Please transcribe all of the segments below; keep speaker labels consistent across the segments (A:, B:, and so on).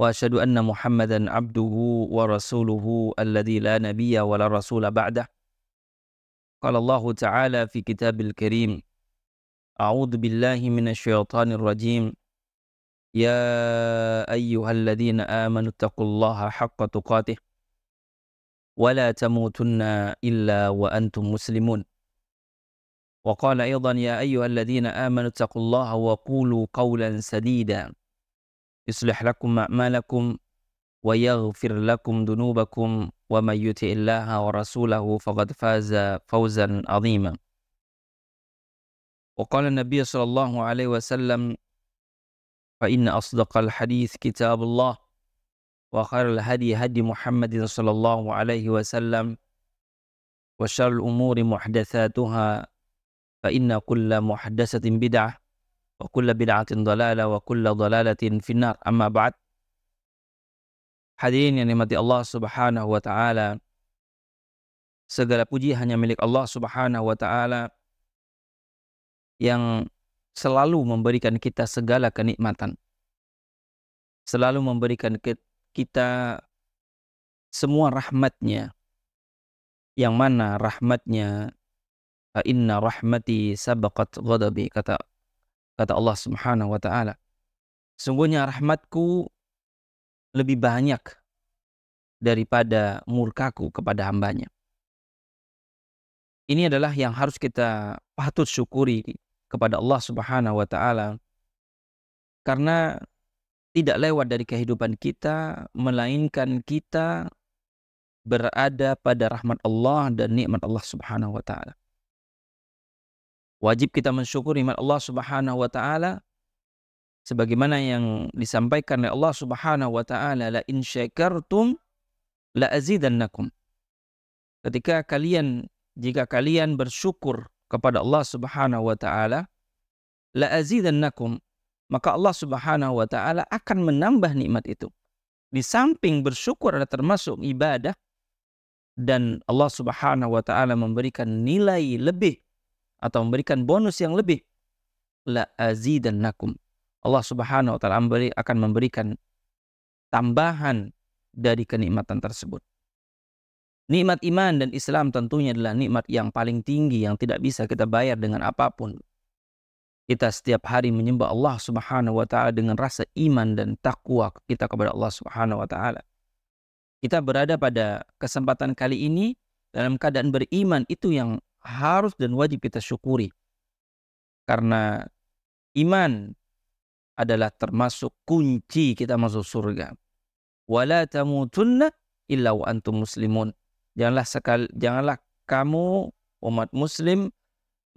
A: وأشهد أن محمدا عبده ورسوله الذي لا نبي ولا رسول بعده قال الله تعالى في كتاب الكريم أعوذ بالله من الشيطان الرجيم يا أيها الذين آمنوا اتقوا الله حق تقاته ولا تموتن إلا وأنتم مسلمون وقال أيضا يا أيها الذين آمنوا اتقوا الله وقولوا قولا سديدا يصلح لكم أعمالكم ويغفر لكم ذنوبكم ومن يطع الله ورسوله فقد فاز فوزا عظيما وقال النبي صلى الله عليه وسلم فإن أصدق الحديث كتاب الله وخير الهدي هدي محمد صلى الله عليه وسلم وشر الأمور محدثاتها فإن كل محدثة بدعة wa kulla bid'atin dalala wa kulla dalalatin finnar amma ba'd hadirin yang dimati Allah subhanahu wa ta'ala segala puji hanya milik Allah subhanahu wa ta'ala yang selalu memberikan kita segala kenikmatan selalu memberikan kita semua rahmatnya yang mana rahmatnya inna rahmati sabakat ghadabi kata Kata Allah Subhanahu wa taala, sungguhnya rahmatku lebih banyak daripada murkaku kepada hambanya. Ini adalah yang harus kita patut syukuri kepada Allah Subhanahu wa taala karena tidak lewat dari kehidupan kita melainkan kita berada pada rahmat Allah dan nikmat Allah Subhanahu wa taala. Wajib kita mensyukuri nikmat Allah Subhanahu wa taala sebagaimana yang disampaikan oleh Allah Subhanahu wa taala la in syakartum la azidannakum. Ketika kalian jika kalian bersyukur kepada Allah Subhanahu wa taala la azidannakum maka Allah Subhanahu wa taala akan menambah nikmat itu. Di samping bersyukur ada termasuk ibadah dan Allah Subhanahu wa taala memberikan nilai lebih atau memberikan bonus yang lebih la azidannakum. Allah Subhanahu wa taala akan memberikan tambahan dari kenikmatan tersebut. Nikmat iman dan Islam tentunya adalah nikmat yang paling tinggi yang tidak bisa kita bayar dengan apapun. Kita setiap hari menyembah Allah Subhanahu wa taala dengan rasa iman dan takwa kita kepada Allah Subhanahu wa taala. Kita berada pada kesempatan kali ini dalam keadaan beriman itu yang harus dan wajib kita syukuri. Karena iman adalah termasuk kunci kita masuk surga. Wala tamutunna illa wa antum muslimun. Janganlah sekali janganlah kamu umat muslim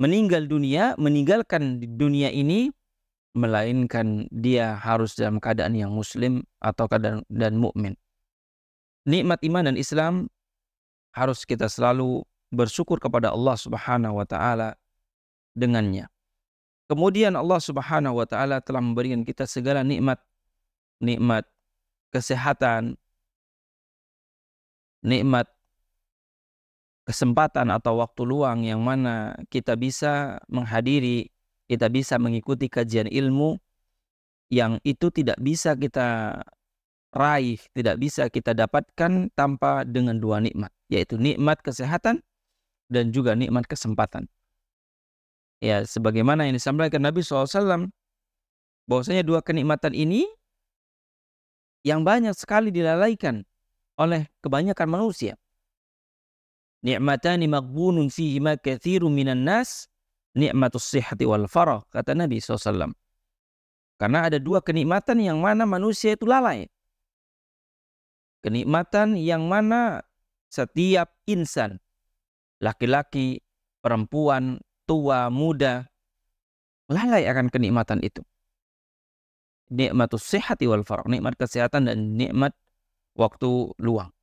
A: meninggal dunia, meninggalkan dunia ini melainkan dia harus dalam keadaan yang muslim atau keadaan dan mukmin. Nikmat iman dan Islam harus kita selalu bersyukur kepada Allah Subhanahu wa taala dengannya. Kemudian Allah Subhanahu wa taala telah memberikan kita segala nikmat nikmat kesehatan, nikmat kesempatan atau waktu luang yang mana kita bisa menghadiri, kita bisa mengikuti kajian ilmu yang itu tidak bisa kita raih, tidak bisa kita dapatkan tanpa dengan dua nikmat, yaitu nikmat kesehatan dan juga nikmat kesempatan. Ya, sebagaimana yang disampaikan Nabi SAW, bahwasanya dua kenikmatan ini yang banyak sekali dilalaikan oleh kebanyakan manusia. Ni'matani maghbunun fihima kathirun minan nas ni'matus sihhati wal farah, kata Nabi SAW. Karena ada dua kenikmatan yang mana manusia itu lalai. Kenikmatan yang mana setiap insan laki-laki, perempuan, tua, muda, lalai akan kenikmatan itu. Nikmatus sehat wal farak, nikmat kesehatan dan nikmat waktu luang.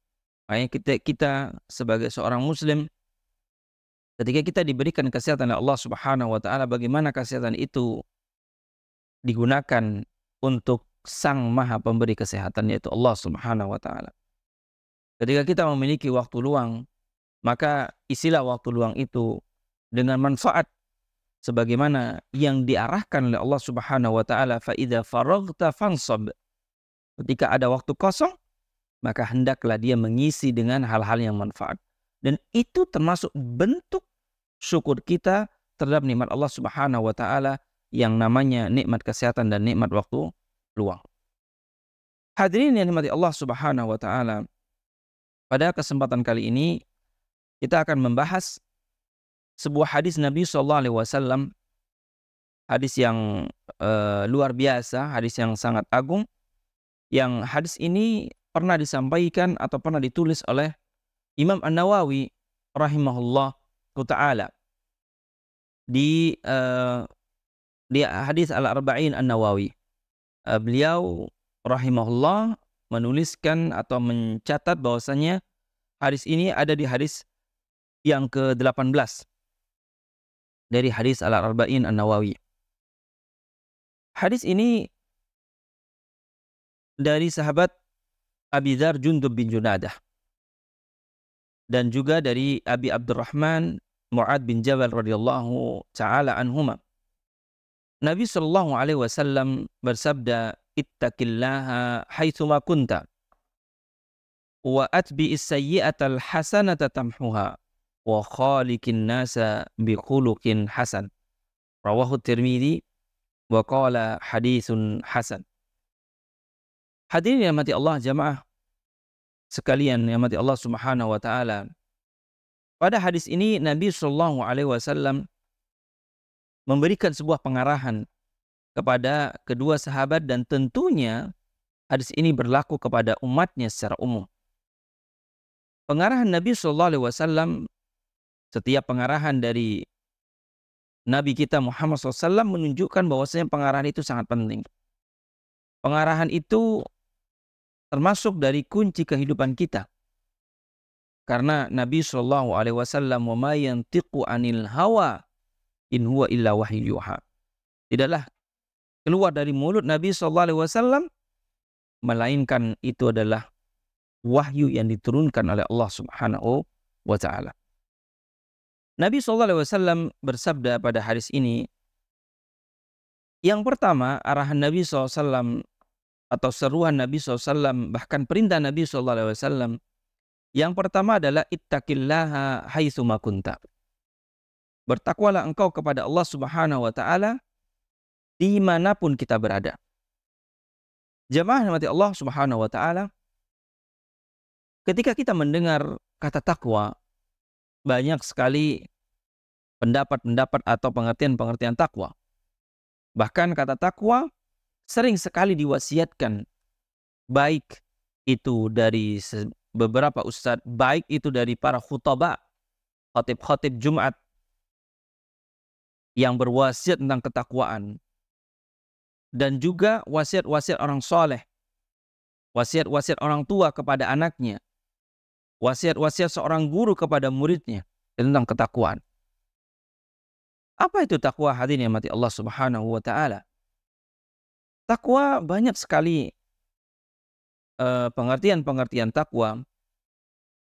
A: Makanya kita kita sebagai seorang muslim ketika kita diberikan kesehatan oleh Allah Subhanahu wa taala bagaimana kesehatan itu digunakan untuk Sang Maha Pemberi kesehatan yaitu Allah Subhanahu wa taala. Ketika kita memiliki waktu luang maka isilah waktu luang itu dengan manfaat sebagaimana yang diarahkan oleh Allah Subhanahu wa taala fa idza faraghta fansab ketika ada waktu kosong maka hendaklah dia mengisi dengan hal-hal yang manfaat dan itu termasuk bentuk syukur kita terhadap nikmat Allah Subhanahu wa taala yang namanya nikmat kesehatan dan nikmat waktu luang hadirin yang dimati Allah Subhanahu wa taala pada kesempatan kali ini kita akan membahas sebuah hadis Nabi Shallallahu Alaihi Wasallam hadis yang uh, luar biasa hadis yang sangat agung yang hadis ini pernah disampaikan atau pernah ditulis oleh Imam An Nawawi rahimahullah taala di uh, di hadis al arba'in An Nawawi uh, eh, beliau rahimahullah menuliskan atau mencatat bahwasanya hadis ini ada di hadis yang ke-18 dari hadis Al-Arba'in An-Nawawi. Hadis ini dari sahabat Abi Dhar Jundub bin Junadah dan juga dari Abi Abdurrahman Mu'ad bin Jabal radhiyallahu taala anhuma. Nabi sallallahu alaihi wasallam bersabda, "Ittaqillaha haitsuma kunta wa atbi'is al hasanata tamhuha wa khaliqin nasa bi khuluqin hasan. Rawahu Tirmidzi wa qala haditsun hasan. Hadirin yang mati Allah jamaah sekalian yang mati Allah Subhanahu wa taala. Pada hadis ini Nabi sallallahu alaihi wasallam memberikan sebuah pengarahan kepada kedua sahabat dan tentunya hadis ini berlaku kepada umatnya secara umum. Pengarahan Nabi Shallallahu alaihi wasallam setiap pengarahan dari Nabi kita Muhammad SAW menunjukkan bahwasanya pengarahan itu sangat penting. Pengarahan itu termasuk dari kunci kehidupan kita. Karena Nabi Shallallahu Alaihi Wasallam yantiqu anil hawa in huwa illa yuha. Tidaklah keluar dari mulut Nabi Shallallahu Alaihi Wasallam melainkan itu adalah wahyu yang diturunkan oleh Allah Subhanahu wa taala. Nabi SAW bersabda pada hadis ini, yang pertama arahan Nabi SAW atau seruan Nabi SAW bahkan perintah Nabi SAW yang pertama adalah ittaqillaha haitsuma kunta. Bertakwalah engkau kepada Allah Subhanahu wa taala dimanapun kita berada. Jamaah mati Allah Subhanahu wa taala ketika kita mendengar kata takwa banyak sekali pendapat-pendapat atau pengertian-pengertian takwa. Bahkan kata takwa sering sekali diwasiatkan baik itu dari beberapa ustadz, baik itu dari para khutbah, khotib-khotib Jumat yang berwasiat tentang ketakwaan dan juga wasiat-wasiat orang soleh, wasiat-wasiat orang tua kepada anaknya, wasiat-wasiat seorang guru kepada muridnya tentang ketakwaan. Apa itu takwa hadirin yang mati Allah Subhanahu wa taala? Takwa banyak sekali eh, pengertian-pengertian takwa.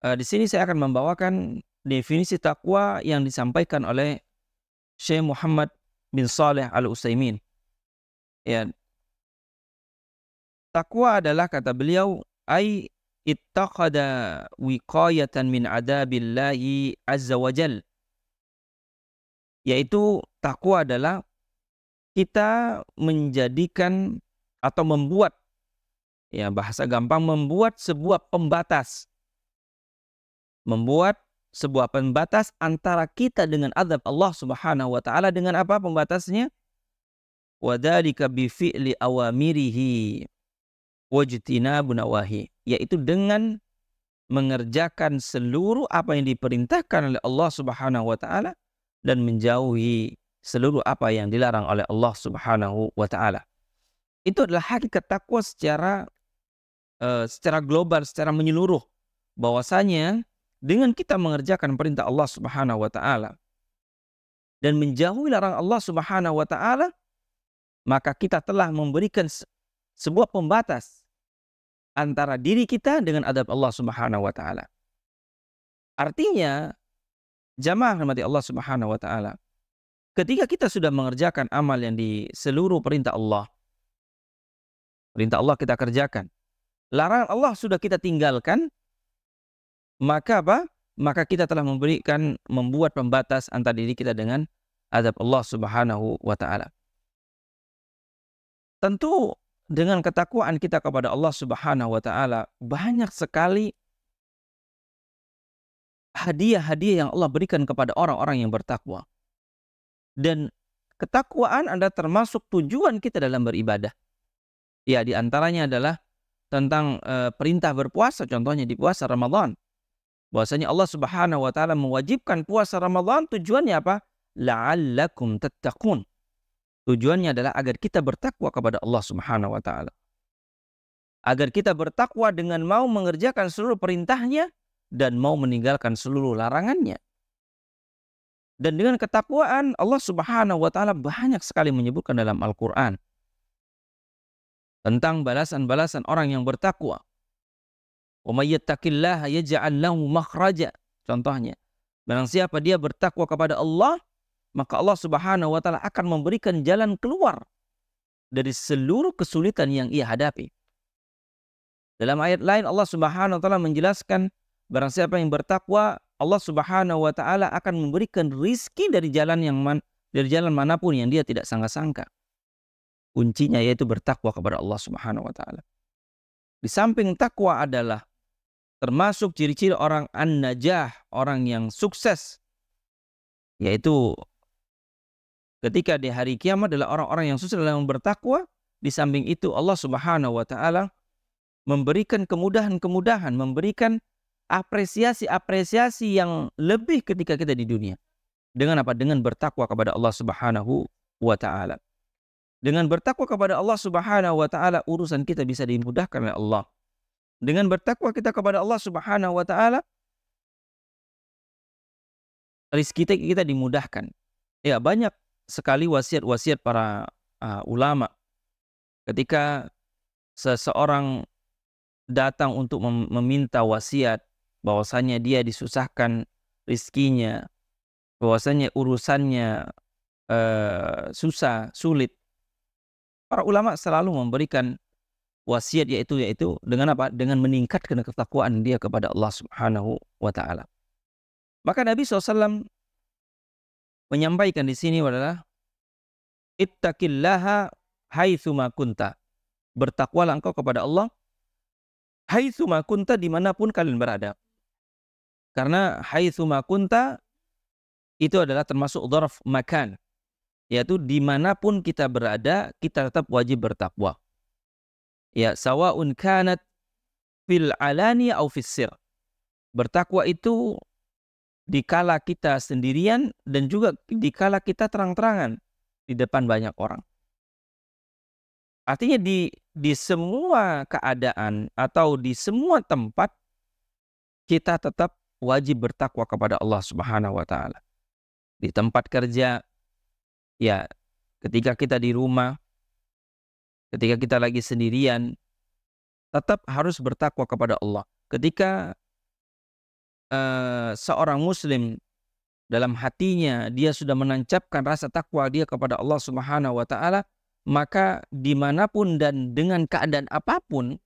A: Eh, di sini saya akan membawakan definisi takwa yang disampaikan oleh Syekh Muhammad bin Saleh Al-Utsaimin. Ya. Takwa adalah kata beliau ai ittaqada wiqayatan min adabillahi azza wa Yaitu takwa adalah kita menjadikan atau membuat ya bahasa gampang membuat sebuah pembatas membuat sebuah pembatas antara kita dengan azab Allah Subhanahu wa taala dengan apa pembatasnya? Wadzalika bi fi'li awamirihi wajtina bunawahi yaitu dengan mengerjakan seluruh apa yang diperintahkan oleh Allah Subhanahu wa taala dan menjauhi seluruh apa yang dilarang oleh Allah Subhanahu wa taala. Itu adalah hakikat takwa secara uh, secara global, secara menyeluruh. Bahwasanya dengan kita mengerjakan perintah Allah Subhanahu wa taala dan menjauhi larang Allah Subhanahu wa taala, maka kita telah memberikan sebuah pembatas antara diri kita dengan adab Allah Subhanahu wa taala. Artinya, jamaah hormati Allah Subhanahu wa taala, ketika kita sudah mengerjakan amal yang di seluruh perintah Allah, perintah Allah kita kerjakan. Larangan Allah sudah kita tinggalkan, maka apa? Maka kita telah memberikan membuat pembatas antara diri kita dengan adab Allah Subhanahu wa taala. Tentu dengan ketakwaan kita kepada Allah Subhanahu wa taala banyak sekali hadiah-hadiah yang Allah berikan kepada orang-orang yang bertakwa. Dan ketakwaan adalah termasuk tujuan kita dalam beribadah. Ya, di antaranya adalah tentang e, perintah berpuasa contohnya di puasa Ramadan. Bahwasanya Allah Subhanahu wa taala mewajibkan puasa Ramadan tujuannya apa? La'allakum tattaqun Tujuannya adalah agar kita bertakwa kepada Allah Subhanahu wa taala. Agar kita bertakwa dengan mau mengerjakan seluruh perintahnya dan mau meninggalkan seluruh larangannya. Dan dengan ketakwaan Allah Subhanahu wa taala banyak sekali menyebutkan dalam Al-Qur'an tentang balasan-balasan orang yang bertakwa. Wa may yattaqillaha yaj'al lahu makhraja. Contohnya, barang siapa dia bertakwa kepada Allah, maka Allah Subhanahu wa taala akan memberikan jalan keluar dari seluruh kesulitan yang ia hadapi. Dalam ayat lain Allah Subhanahu wa taala menjelaskan barang siapa yang bertakwa, Allah Subhanahu wa taala akan memberikan rizki dari jalan yang man, dari jalan manapun yang dia tidak sangka-sangka. Kuncinya yaitu bertakwa kepada Allah Subhanahu wa taala. Di samping takwa adalah termasuk ciri-ciri orang an-najah, orang yang sukses yaitu ketika di hari kiamat adalah orang-orang yang susah dalam bertakwa di samping itu Allah Subhanahu wa taala memberikan kemudahan-kemudahan memberikan apresiasi-apresiasi yang lebih ketika kita di dunia dengan apa dengan bertakwa kepada Allah Subhanahu wa taala dengan bertakwa kepada Allah Subhanahu wa taala urusan kita bisa dimudahkan oleh Allah dengan bertakwa kita kepada Allah Subhanahu wa taala rezeki kita, kita dimudahkan. Ya, banyak sekali wasiat-wasiat para uh, ulama ketika seseorang datang untuk mem meminta wasiat bahwasanya dia disusahkan rizkinya bahwasanya urusannya uh, susah sulit para ulama selalu memberikan wasiat yaitu yaitu dengan apa dengan meningkatkan ketakwaan dia kepada Allah Subhanahu wa taala maka Nabi SAW menyampaikan di sini adalah ittaqillaha haitsuma kunta. Bertakwalah engkau kepada Allah haitsuma kunta dimanapun kalian berada. Karena haitsuma kunta itu adalah termasuk dzaraf makan. Yaitu dimanapun kita berada, kita tetap wajib bertakwa. Ya, sawa'un kanat fil alani au fis sir. Bertakwa itu dikala kita sendirian dan juga dikala kita terang-terangan di depan banyak orang. Artinya di di semua keadaan atau di semua tempat kita tetap wajib bertakwa kepada Allah Subhanahu wa taala. Di tempat kerja ya ketika kita di rumah ketika kita lagi sendirian tetap harus bertakwa kepada Allah. Ketika Eh, seorang muslim dalam hatinya dia sudah menancapkan rasa takwa dia kepada Allah Subhanahu wa taala, maka dimanapun dan dengan keadaan apapun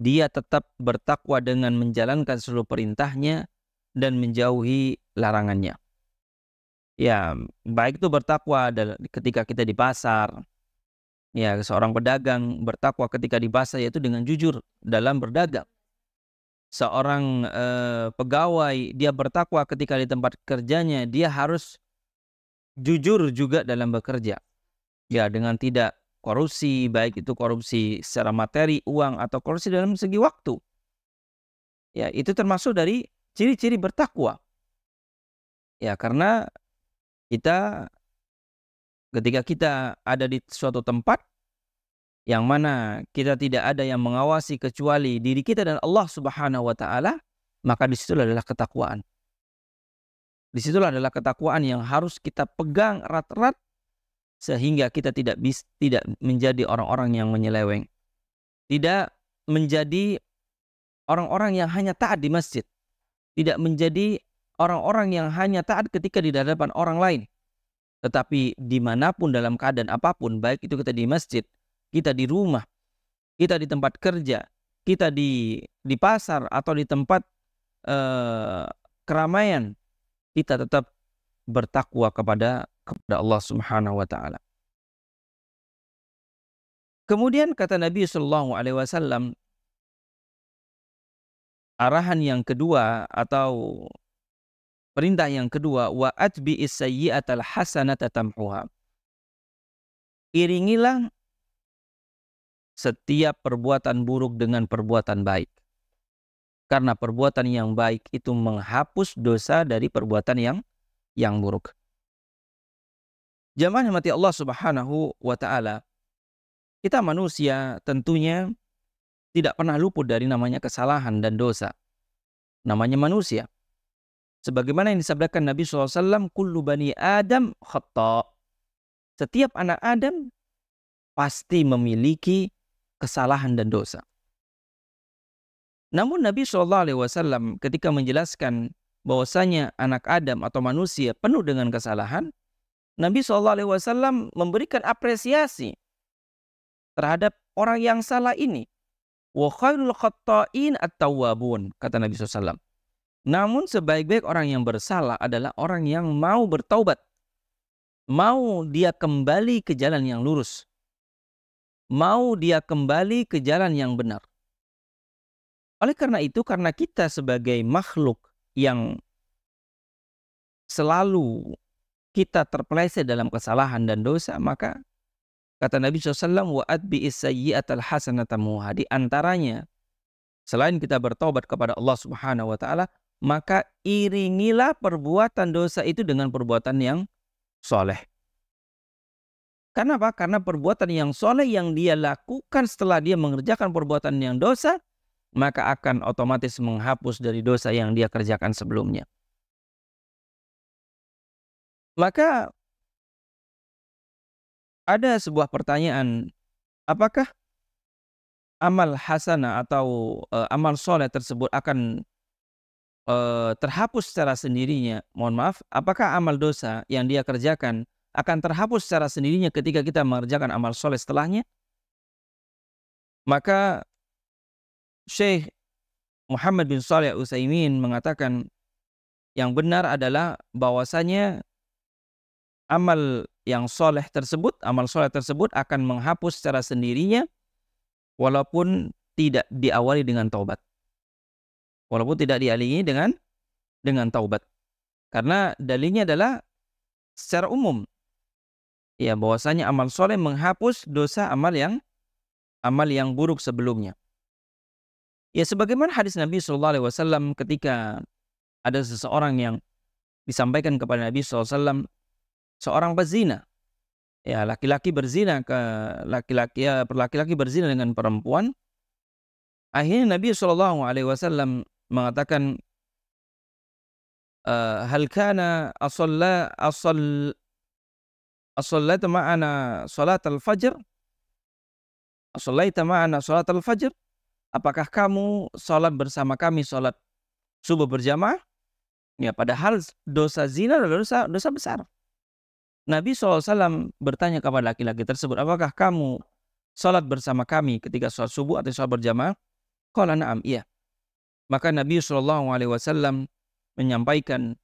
A: dia tetap bertakwa dengan menjalankan seluruh perintahnya dan menjauhi larangannya. Ya, baik itu bertakwa ketika kita di pasar. Ya, seorang pedagang bertakwa ketika di pasar yaitu dengan jujur dalam berdagang seorang uh, pegawai dia bertakwa ketika di tempat kerjanya dia harus jujur juga dalam bekerja ya dengan tidak korupsi baik itu korupsi secara materi uang atau korupsi dalam segi waktu ya itu termasuk dari ciri-ciri bertakwa ya karena kita ketika kita ada di suatu tempat yang mana kita tidak ada yang mengawasi kecuali diri kita dan Allah Subhanahu wa taala, maka disitulah adalah ketakwaan. Disitulah adalah ketakwaan yang harus kita pegang erat-erat sehingga kita tidak bis, tidak menjadi orang-orang yang menyeleweng. Tidak menjadi orang-orang yang hanya taat di masjid. Tidak menjadi orang-orang yang hanya taat ketika di hadapan orang lain. Tetapi dimanapun dalam keadaan apapun, baik itu kita di masjid kita di rumah, kita di tempat kerja, kita di di pasar atau di tempat eh, keramaian, kita tetap bertakwa kepada kepada Allah Subhanahu wa taala. Kemudian kata Nabi Shallallahu alaihi wasallam arahan yang kedua atau perintah yang kedua wa atbi sayyi'atal hasanata tamhuha. Iringilah setiap perbuatan buruk dengan perbuatan baik. Karena perbuatan yang baik itu menghapus dosa dari perbuatan yang yang buruk. Jamaah mati Allah Subhanahu wa taala. Kita manusia tentunya tidak pernah luput dari namanya kesalahan dan dosa. Namanya manusia. Sebagaimana yang disabdakan Nabi SAW, Kullu bani Adam khata. Setiap anak Adam pasti memiliki kesalahan dan dosa. Namun Nabi Shallallahu Alaihi Wasallam ketika menjelaskan bahwasanya anak Adam atau manusia penuh dengan kesalahan, Nabi Shallallahu Alaihi Wasallam memberikan apresiasi terhadap orang yang salah ini. Wa khairul khatta'in at-tawwabun, kata Nabi SAW. Namun sebaik-baik orang yang bersalah adalah orang yang mau bertaubat. Mau dia kembali ke jalan yang lurus mau dia kembali ke jalan yang benar. Oleh karena itu, karena kita sebagai makhluk yang selalu kita terpleset dalam kesalahan dan dosa, maka kata Nabi SAW, Di antaranya, selain kita bertobat kepada Allah Subhanahu wa taala, maka iringilah perbuatan dosa itu dengan perbuatan yang soleh. Karena apa? Karena perbuatan yang soleh yang dia lakukan setelah dia mengerjakan perbuatan yang dosa, maka akan otomatis menghapus dari dosa yang dia kerjakan sebelumnya. Maka ada sebuah pertanyaan, apakah amal hasanah atau e, amal soleh tersebut akan e, terhapus secara sendirinya? Mohon maaf, apakah amal dosa yang dia kerjakan akan terhapus secara sendirinya ketika kita mengerjakan amal soleh setelahnya. Maka Syekh Muhammad bin Saleh Utsaimin mengatakan yang benar adalah bahwasanya amal yang soleh tersebut, amal soleh tersebut akan menghapus secara sendirinya walaupun tidak diawali dengan taubat. Walaupun tidak dialingi dengan dengan taubat. Karena dalilnya adalah secara umum ya bahwasanya amal soleh menghapus dosa amal yang amal yang buruk sebelumnya. Ya sebagaimana hadis Nabi Shallallahu Alaihi Wasallam ketika ada seseorang yang disampaikan kepada Nabi SAW seorang pezina ya laki-laki berzina ke laki-laki ya laki-laki berzina dengan perempuan akhirnya Nabi Shallallahu Alaihi Wasallam mengatakan eh, hal kana asalla asal asallaita ma'ana salat al-fajr? Asallaita ma'ana salat al-fajr? Apakah kamu salat bersama kami salat subuh berjamaah? Ya, padahal dosa zina adalah dosa, dosa besar. Nabi SAW bertanya kepada laki-laki tersebut, apakah kamu salat bersama kami ketika salat subuh atau salat berjamaah? Kala na'am, iya. Maka Nabi SAW menyampaikan,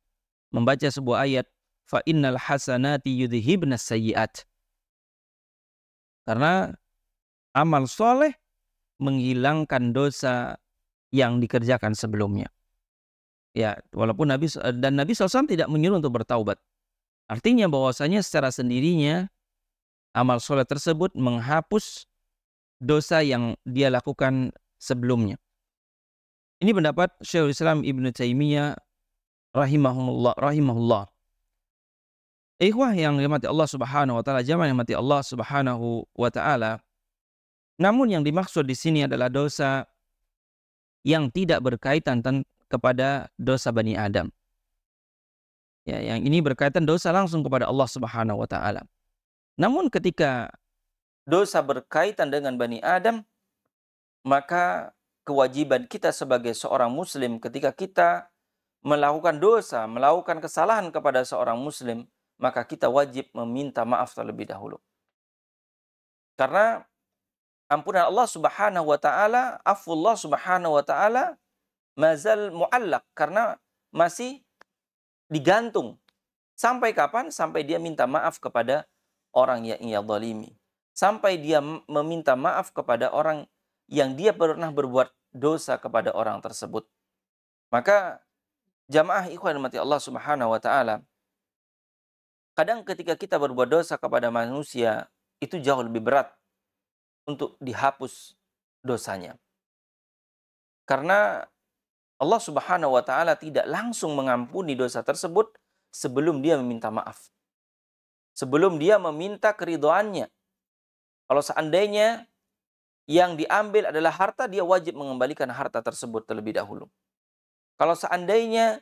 A: membaca sebuah ayat fa innal hasanati yudhibna sayyiat. Karena amal soleh menghilangkan dosa yang dikerjakan sebelumnya. Ya, walaupun Nabi dan Nabi SAW tidak menyuruh untuk bertaubat. Artinya bahwasanya secara sendirinya amal soleh tersebut menghapus dosa yang dia lakukan sebelumnya. Ini pendapat Syekhul Islam Ibnu Taimiyah rahimahullah rahimahullah. Ikhwah yang dimati Allah Subhanahu wa taala, jamaah yang mati Allah Subhanahu wa taala. Namun yang dimaksud di sini adalah dosa yang tidak berkaitan kepada dosa Bani Adam. Ya, yang ini berkaitan dosa langsung kepada Allah Subhanahu wa taala. Namun ketika dosa berkaitan dengan Bani Adam, maka kewajiban kita sebagai seorang muslim ketika kita melakukan dosa, melakukan kesalahan kepada seorang muslim, maka kita wajib meminta maaf terlebih dahulu. Karena ampunan Allah Subhanahu wa taala, afwullah Subhanahu wa taala mazal muallak karena masih digantung. Sampai kapan? Sampai dia minta maaf kepada orang yang ia zalimi. Sampai dia meminta maaf kepada orang yang dia pernah berbuat dosa kepada orang tersebut. Maka jamaah ikhwan mati Allah Subhanahu wa taala Kadang ketika kita berbuat dosa kepada manusia, itu jauh lebih berat untuk dihapus dosanya. Karena Allah Subhanahu wa taala tidak langsung mengampuni dosa tersebut sebelum dia meminta maaf. Sebelum dia meminta keridoannya. Kalau seandainya yang diambil adalah harta, dia wajib mengembalikan harta tersebut terlebih dahulu. Kalau seandainya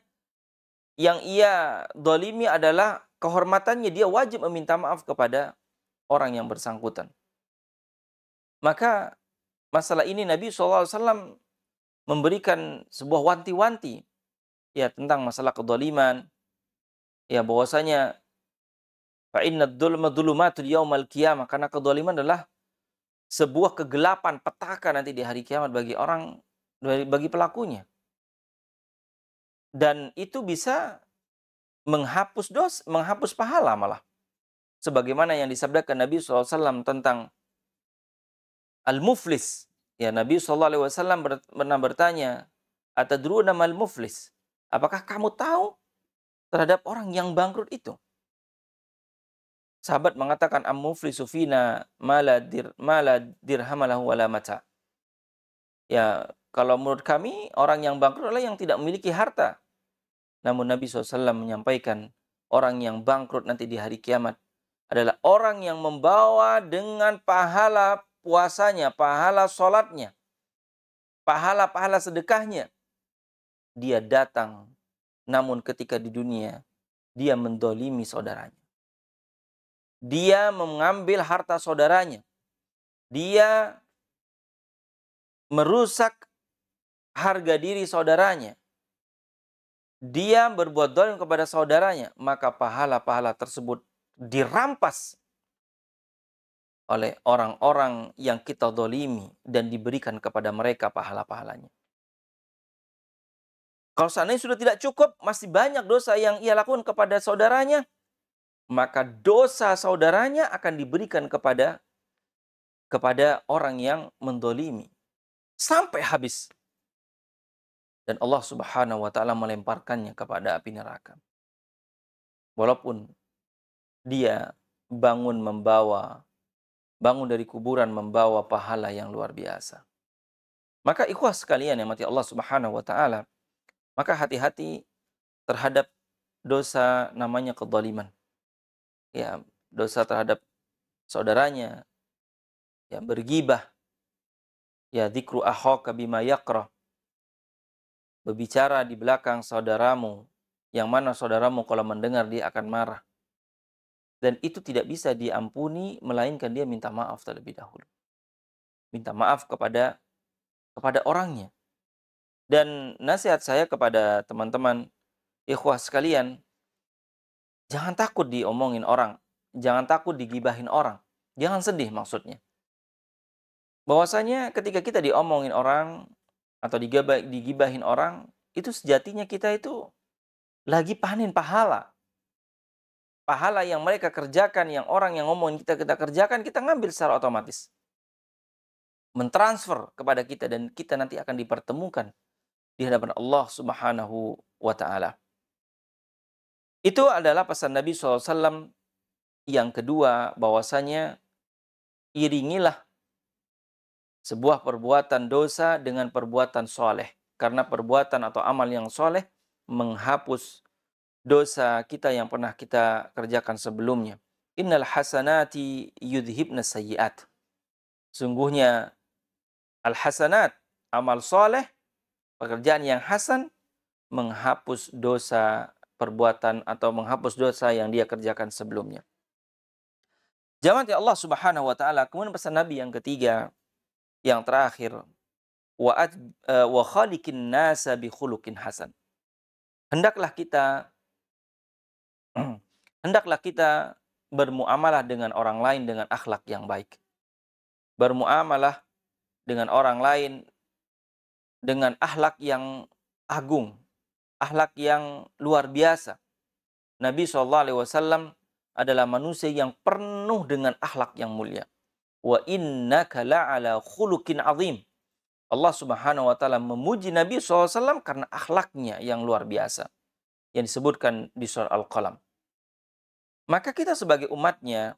A: yang ia dolimi adalah kehormatannya dia wajib meminta maaf kepada orang yang bersangkutan. Maka masalah ini Nabi SAW memberikan sebuah wanti-wanti ya tentang masalah kedoliman ya bahwasanya fa inna dzulma yaumal kiamah karena kedoliman adalah sebuah kegelapan petaka nanti di hari kiamat bagi orang bagi pelakunya dan itu bisa menghapus dos, menghapus pahala malah. Sebagaimana yang disabdakan Nabi SAW tentang al-muflis. Ya, Nabi SAW pernah bertanya, nama al muflis. Apakah kamu tahu terhadap orang yang bangkrut itu? Sahabat mengatakan am-muflisu maladir maladir, dir wala mata. Ya, kalau menurut kami orang yang bangkrut adalah yang tidak memiliki harta namun Nabi SAW menyampaikan orang yang bangkrut nanti di hari kiamat adalah orang yang membawa dengan pahala puasanya, pahala sholatnya, pahala-pahala sedekahnya. Dia datang, namun ketika di dunia, dia mendolimi saudaranya. Dia mengambil harta saudaranya. Dia merusak harga diri saudaranya dia berbuat dolim kepada saudaranya, maka pahala-pahala tersebut dirampas oleh orang-orang yang kita dolimi dan diberikan kepada mereka pahala-pahalanya. Kalau seandainya sudah tidak cukup, masih banyak dosa yang ia lakukan kepada saudaranya, maka dosa saudaranya akan diberikan kepada kepada orang yang mendolimi sampai habis dan Allah Subhanahu wa taala melemparkannya kepada api neraka. Walaupun dia bangun membawa bangun dari kuburan membawa pahala yang luar biasa. Maka ikhwah sekalian yang mati Allah Subhanahu wa taala, maka hati-hati terhadap dosa namanya kedoliman. Ya, dosa terhadap saudaranya, yang bergibah, ya dzikru ahok bima yakrah, berbicara di belakang saudaramu, yang mana saudaramu kalau mendengar dia akan marah. Dan itu tidak bisa diampuni, melainkan dia minta maaf terlebih dahulu. Minta maaf kepada kepada orangnya. Dan nasihat saya kepada teman-teman ikhwah sekalian, jangan takut diomongin orang, jangan takut digibahin orang, jangan sedih maksudnya. Bahwasanya ketika kita diomongin orang, atau digibahin orang, itu sejatinya kita itu lagi panen pahala. Pahala yang mereka kerjakan, yang orang yang ngomongin kita kita kerjakan, kita ngambil secara otomatis. Mentransfer kepada kita dan kita nanti akan dipertemukan di hadapan Allah Subhanahu wa taala. Itu adalah pesan Nabi SAW yang kedua bahwasanya iringilah sebuah perbuatan dosa dengan perbuatan soleh. Karena perbuatan atau amal yang soleh menghapus dosa kita yang pernah kita kerjakan sebelumnya. Innal hasanati yudhibna sayyiat. Sungguhnya al-hasanat, amal soleh, pekerjaan yang hasan, menghapus dosa perbuatan atau menghapus dosa yang dia kerjakan sebelumnya. Jamaat ya Allah subhanahu wa ta'ala. Kemudian pesan Nabi yang ketiga, yang terakhir, wa e, khaliqin hasan. Hendaklah kita hendaklah kita bermuamalah dengan orang lain dengan akhlak yang baik. Bermuamalah dengan orang lain dengan akhlak yang agung, akhlak yang luar biasa. Nabi saw adalah manusia yang penuh dengan akhlak yang mulia wa innaka la'ala khuluqin azim. Allah Subhanahu wa taala memuji Nabi SAW karena akhlaknya yang luar biasa yang disebutkan di surah Al-Qalam. Maka kita sebagai umatnya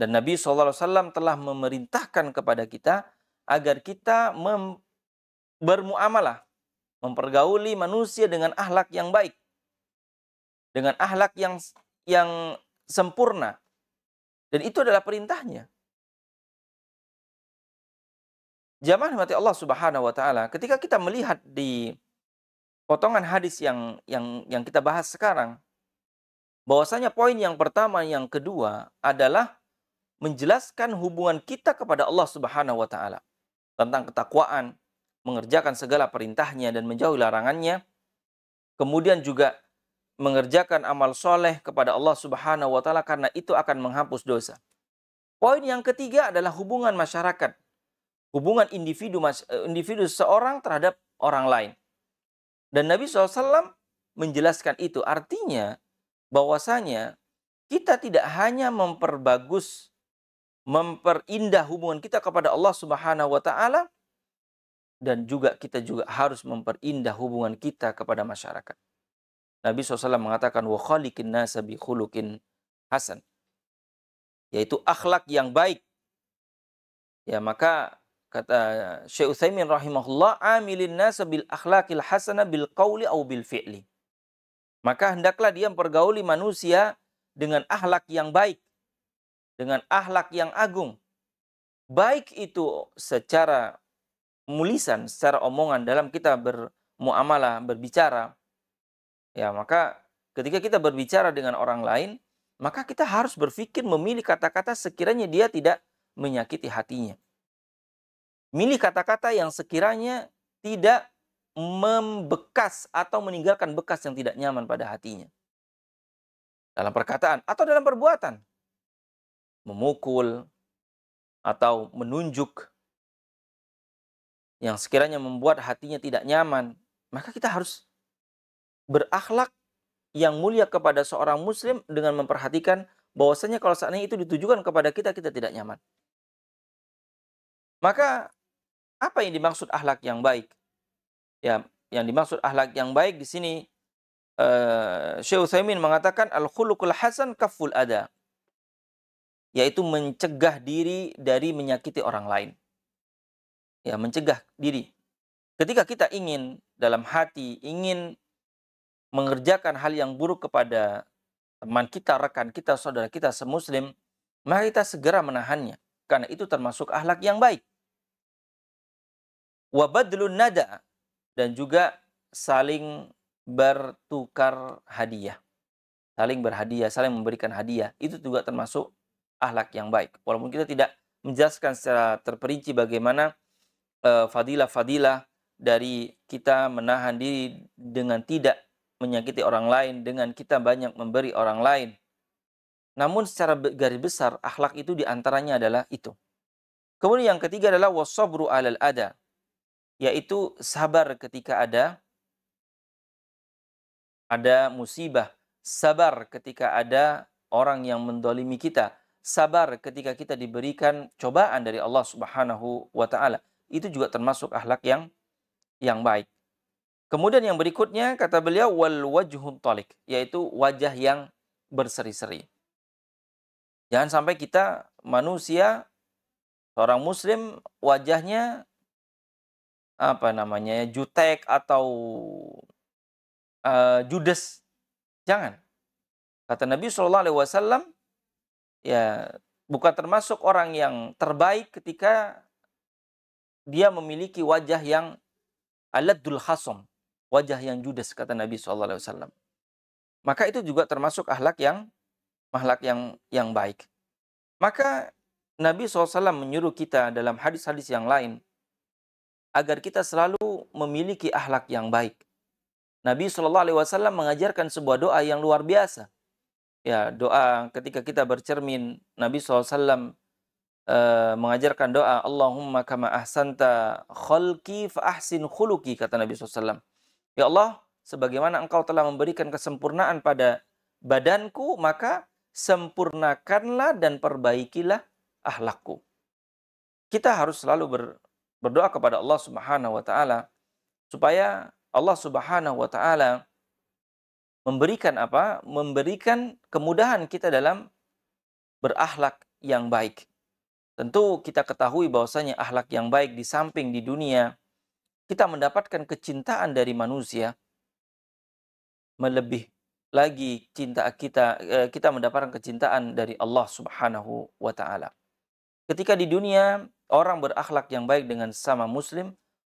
A: dan Nabi SAW telah memerintahkan kepada kita agar kita mem- bermuamalah, mempergauli manusia dengan akhlak yang baik, dengan akhlak yang yang sempurna. Dan itu adalah perintahnya. Jamaah mati Allah Subhanahu wa taala, ketika kita melihat di potongan hadis yang yang yang kita bahas sekarang bahwasanya poin yang pertama yang kedua adalah menjelaskan hubungan kita kepada Allah Subhanahu wa taala tentang ketakwaan, mengerjakan segala perintahnya dan menjauhi larangannya, kemudian juga mengerjakan amal soleh kepada Allah Subhanahu wa taala karena itu akan menghapus dosa. Poin yang ketiga adalah hubungan masyarakat hubungan individu mas, e, individu seorang terhadap orang lain. Dan Nabi SAW menjelaskan itu. Artinya bahwasanya kita tidak hanya memperbagus, memperindah hubungan kita kepada Allah Subhanahu wa taala dan juga kita juga harus memperindah hubungan kita kepada masyarakat. Nabi SAW mengatakan wa khaliqin nasa bi hasan yaitu akhlak yang baik. Ya, maka kata Syekh Utsaimin rahimahullah amilin nas bil akhlaqil hasanah bil qauli au bil fi'li maka hendaklah dia mempergauli manusia dengan ahlak yang baik dengan ahlak yang agung baik itu secara mulisan secara omongan dalam kita bermuamalah berbicara ya maka ketika kita berbicara dengan orang lain maka kita harus berpikir memilih kata-kata sekiranya dia tidak menyakiti hatinya Milih kata-kata yang sekiranya tidak membekas atau meninggalkan bekas yang tidak nyaman pada hatinya. Dalam perkataan atau dalam perbuatan. Memukul atau menunjuk yang sekiranya membuat hatinya tidak nyaman, maka kita harus berakhlak yang mulia kepada seorang muslim dengan memperhatikan bahwasanya kalau saatnya itu ditujukan kepada kita kita tidak nyaman. Maka apa yang dimaksud ahlak yang baik? Ya, yang dimaksud ahlak yang baik di sini uh, Syekh Utsaimin mengatakan al-khuluqul hasan kaful ada yaitu mencegah diri dari menyakiti orang lain. Ya, mencegah diri. Ketika kita ingin dalam hati ingin mengerjakan hal yang buruk kepada teman kita, rekan kita, saudara kita semuslim, maka kita segera menahannya karena itu termasuk ahlak yang baik wabadlun nada dan juga saling bertukar hadiah saling berhadiah saling memberikan hadiah itu juga termasuk ahlak yang baik walaupun kita tidak menjelaskan secara terperinci bagaimana eh, fadilah-fadilah uh, dari kita menahan diri dengan tidak menyakiti orang lain dengan kita banyak memberi orang lain namun secara garis besar akhlak itu diantaranya adalah itu kemudian yang ketiga adalah wasabru alal ada yaitu sabar ketika ada ada musibah, sabar ketika ada orang yang mendolimi kita, sabar ketika kita diberikan cobaan dari Allah Subhanahu wa taala. Itu juga termasuk akhlak yang yang baik. Kemudian yang berikutnya kata beliau wal wajhun tolik, yaitu wajah yang berseri-seri. Jangan sampai kita manusia seorang muslim wajahnya apa namanya ya, jutek atau uh, judes jangan kata Nabi Shallallahu Alaihi Wasallam ya bukan termasuk orang yang terbaik ketika dia memiliki wajah yang aladul hasom wajah yang judes kata Nabi Shallallahu Alaihi Wasallam maka itu juga termasuk ahlak yang mahlak yang yang baik maka Nabi SAW menyuruh kita dalam hadis-hadis yang lain agar kita selalu memiliki akhlak yang baik. Nabi Shallallahu Alaihi Wasallam mengajarkan sebuah doa yang luar biasa. Ya doa ketika kita bercermin Nabi SAW Wasallam eh, mengajarkan doa Allahumma kama ahsanta khalki fa ahsin khuluki kata Nabi SAW. Ya Allah sebagaimana engkau telah memberikan kesempurnaan pada badanku maka sempurnakanlah dan perbaikilah ahlakku. Kita harus selalu ber, berdoa kepada Allah Subhanahu wa taala supaya Allah Subhanahu wa taala memberikan apa? Memberikan kemudahan kita dalam berakhlak yang baik. Tentu kita ketahui bahwasanya akhlak yang baik di samping di dunia kita mendapatkan kecintaan dari manusia melebih lagi cinta kita eh, kita mendapatkan kecintaan dari Allah Subhanahu wa taala. Ketika di dunia orang berakhlak yang baik dengan sama muslim,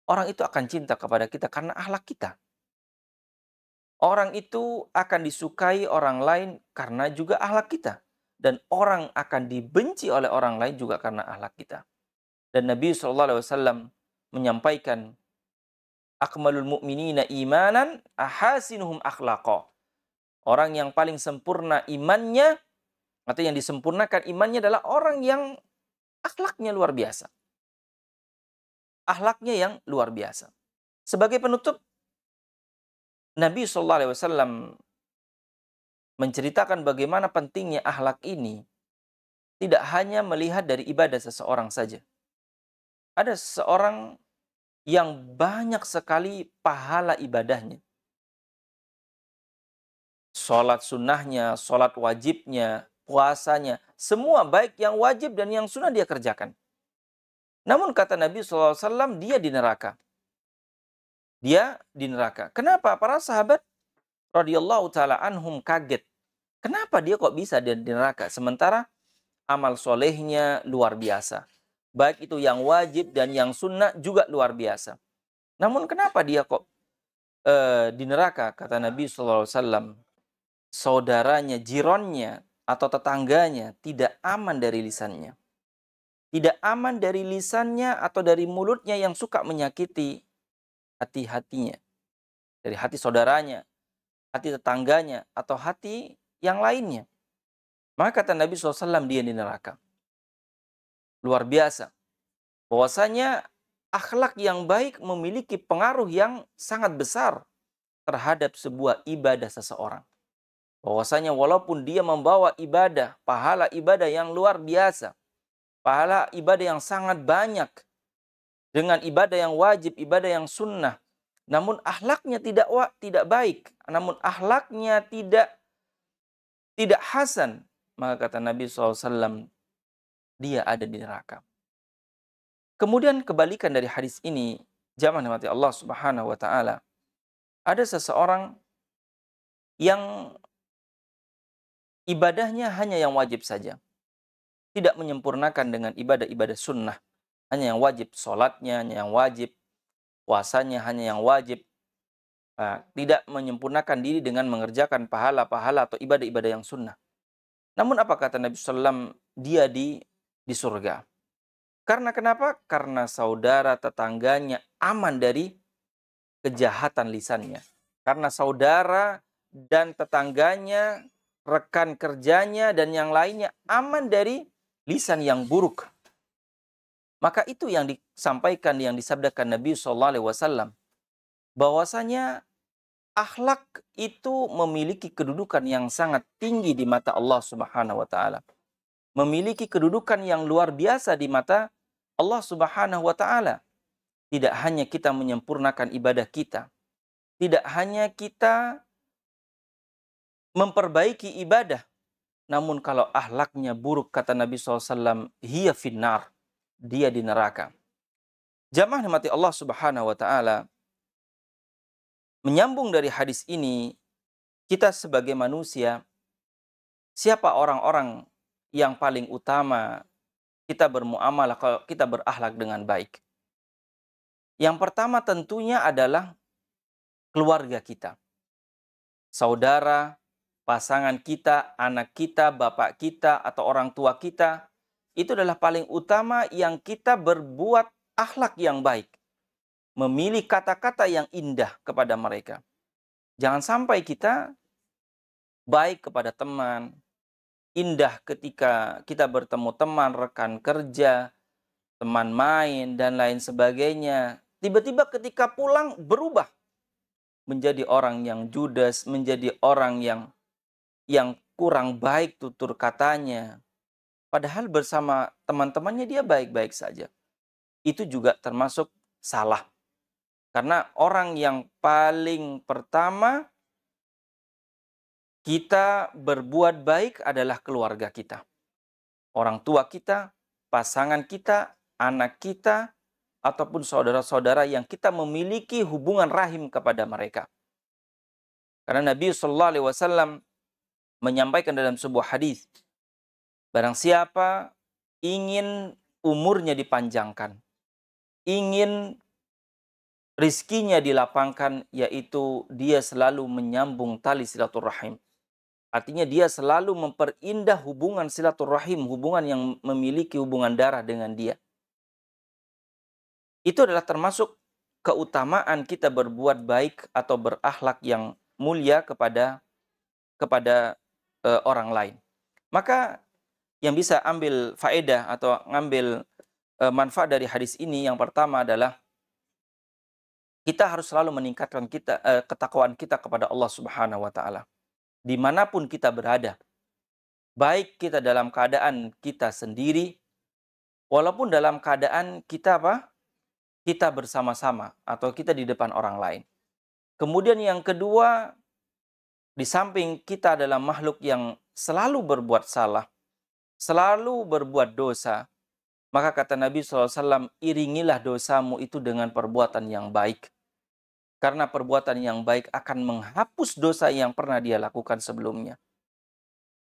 A: orang itu akan cinta kepada kita karena akhlak kita. Orang itu akan disukai orang lain karena juga akhlak kita. Dan orang akan dibenci oleh orang lain juga karena akhlak kita. Dan Nabi SAW menyampaikan, Akmalul mu'minina imanan ahasinuhum akhlaqo. Orang yang paling sempurna imannya, atau yang disempurnakan imannya adalah orang yang akhlaknya luar biasa. Akhlaknya yang luar biasa. Sebagai penutup, Nabi Shallallahu Alaihi Wasallam menceritakan bagaimana pentingnya akhlak ini tidak hanya melihat dari ibadah seseorang saja. Ada seseorang yang banyak sekali pahala ibadahnya. Sholat sunnahnya, sholat wajibnya, puasanya. Semua baik yang wajib dan yang sunnah dia kerjakan. Namun kata Nabi SAW, dia di neraka. Dia di neraka. Kenapa? Para sahabat radhiyallahu taala anhum kaget. Kenapa dia kok bisa di, di neraka? Sementara amal solehnya luar biasa. Baik itu yang wajib dan yang sunnah juga luar biasa. Namun kenapa dia kok uh, di neraka? Kata Nabi SAW, saudaranya, jironnya, atau tetangganya tidak aman dari lisannya. Tidak aman dari lisannya atau dari mulutnya yang suka menyakiti hati-hatinya. Dari hati saudaranya, hati tetangganya, atau hati yang lainnya. Maka kata Nabi SAW dia di neraka. Luar biasa. Bahwasanya akhlak yang baik memiliki pengaruh yang sangat besar terhadap sebuah ibadah seseorang bahwasanya walaupun dia membawa ibadah, pahala ibadah yang luar biasa, pahala ibadah yang sangat banyak, dengan ibadah yang wajib, ibadah yang sunnah, namun ahlaknya tidak wa, tidak baik, namun ahlaknya tidak tidak hasan, maka kata Nabi SAW, dia ada di neraka. Kemudian kebalikan dari hadis ini, zaman mati Allah Subhanahu wa taala. Ada seseorang yang ibadahnya hanya yang wajib saja. Tidak menyempurnakan dengan ibadah-ibadah sunnah. Hanya yang wajib sholatnya, hanya yang wajib puasanya, hanya yang wajib. Nah, tidak menyempurnakan diri dengan mengerjakan pahala-pahala atau ibadah-ibadah yang sunnah. Namun apa kata Nabi SAW? Dia di, di surga. Karena kenapa? Karena saudara tetangganya aman dari kejahatan lisannya. Karena saudara dan tetangganya rekan kerjanya, dan yang lainnya aman dari lisan yang buruk. Maka itu yang disampaikan, yang disabdakan Nabi Sallallahu Alaihi Wasallam. Bahwasanya akhlak itu memiliki kedudukan yang sangat tinggi di mata Allah Subhanahu wa taala. Memiliki kedudukan yang luar biasa di mata Allah Subhanahu wa taala. Tidak hanya kita menyempurnakan ibadah kita, tidak hanya kita memperbaiki ibadah. Namun kalau ahlaknya buruk kata Nabi SAW, hiya finnar, dia di neraka. Jamah mati Allah Subhanahu wa taala. Menyambung dari hadis ini, kita sebagai manusia siapa orang-orang yang paling utama kita bermuamalah kalau kita berahlak dengan baik. Yang pertama tentunya adalah keluarga kita. Saudara, pasangan kita, anak kita, bapak kita, atau orang tua kita, itu adalah paling utama yang kita berbuat akhlak yang baik. Memilih kata-kata yang indah kepada mereka. Jangan sampai kita baik kepada teman, indah ketika kita bertemu teman, rekan kerja, teman main, dan lain sebagainya. Tiba-tiba ketika pulang berubah menjadi orang yang judas, menjadi orang yang yang kurang baik tutur katanya. Padahal bersama teman-temannya dia baik-baik saja. Itu juga termasuk salah. Karena orang yang paling pertama kita berbuat baik adalah keluarga kita. Orang tua kita, pasangan kita, anak kita, ataupun saudara-saudara yang kita memiliki hubungan rahim kepada mereka. Karena Nabi Shallallahu Alaihi Wasallam menyampaikan dalam sebuah hadis barang siapa ingin umurnya dipanjangkan ingin rizkinya dilapangkan yaitu dia selalu menyambung tali silaturahim artinya dia selalu memperindah hubungan silaturahim hubungan yang memiliki hubungan darah dengan dia itu adalah termasuk keutamaan kita berbuat baik atau berakhlak yang mulia kepada kepada e, orang lain. Maka yang bisa ambil faedah atau ngambil e, manfaat dari hadis ini yang pertama adalah kita harus selalu meningkatkan kita e, ketakwaan kita kepada Allah Subhanahu wa taala. Dimanapun kita berada, baik kita dalam keadaan kita sendiri, walaupun dalam keadaan kita apa? Kita bersama-sama atau kita di depan orang lain. Kemudian yang kedua, di samping kita adalah makhluk yang selalu berbuat salah, selalu berbuat dosa, maka kata Nabi SAW, iringilah dosamu itu dengan perbuatan yang baik. Karena perbuatan yang baik akan menghapus dosa yang pernah dia lakukan sebelumnya.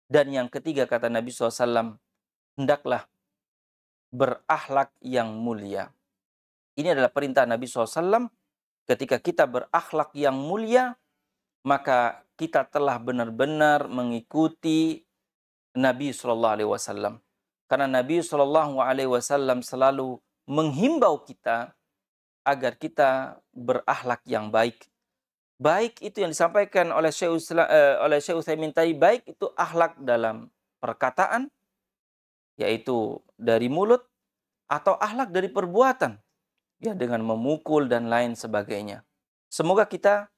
A: Dan yang ketiga kata Nabi SAW, hendaklah berakhlak yang mulia. Ini adalah perintah Nabi SAW. Ketika kita berakhlak yang mulia, maka kita telah benar-benar mengikuti Nabi Shallallahu Alaihi Wasallam. Karena Nabi Shallallahu Alaihi Wasallam selalu menghimbau kita agar kita berakhlak yang baik. Baik itu yang disampaikan oleh Syekh Usla, eh, oleh Syekh Utsaimin baik itu akhlak dalam perkataan yaitu dari mulut atau akhlak dari perbuatan ya dengan memukul dan lain sebagainya. Semoga kita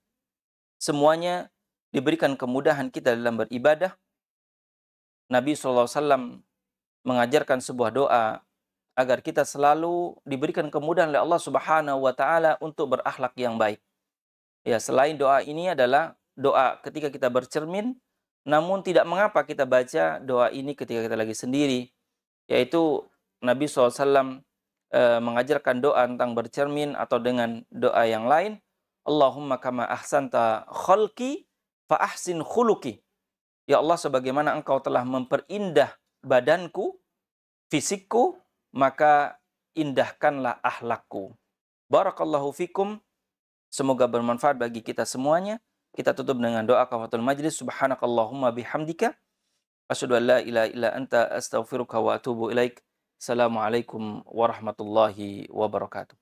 A: semuanya diberikan kemudahan kita dalam beribadah. Nabi SAW mengajarkan sebuah doa agar kita selalu diberikan kemudahan oleh Allah Subhanahu wa taala untuk berakhlak yang baik. Ya, selain doa ini adalah doa ketika kita bercermin, namun tidak mengapa kita baca doa ini ketika kita lagi sendiri, yaitu Nabi SAW eh, mengajarkan doa tentang bercermin atau dengan doa yang lain. Allahumma kama ahsanta khalqi Fa'ahsin khuluki. Ya Allah, sebagaimana engkau telah memperindah badanku, fisikku, maka indahkanlah ahlakku. Barakallahu fikum. Semoga bermanfaat bagi kita semuanya. Kita tutup dengan doa kafatul majlis. Subhanakallahumma bihamdika. Asyadu an la ilaha illa anta astaghfiruka wa atubu ilaik. Assalamualaikum warahmatullahi wabarakatuh.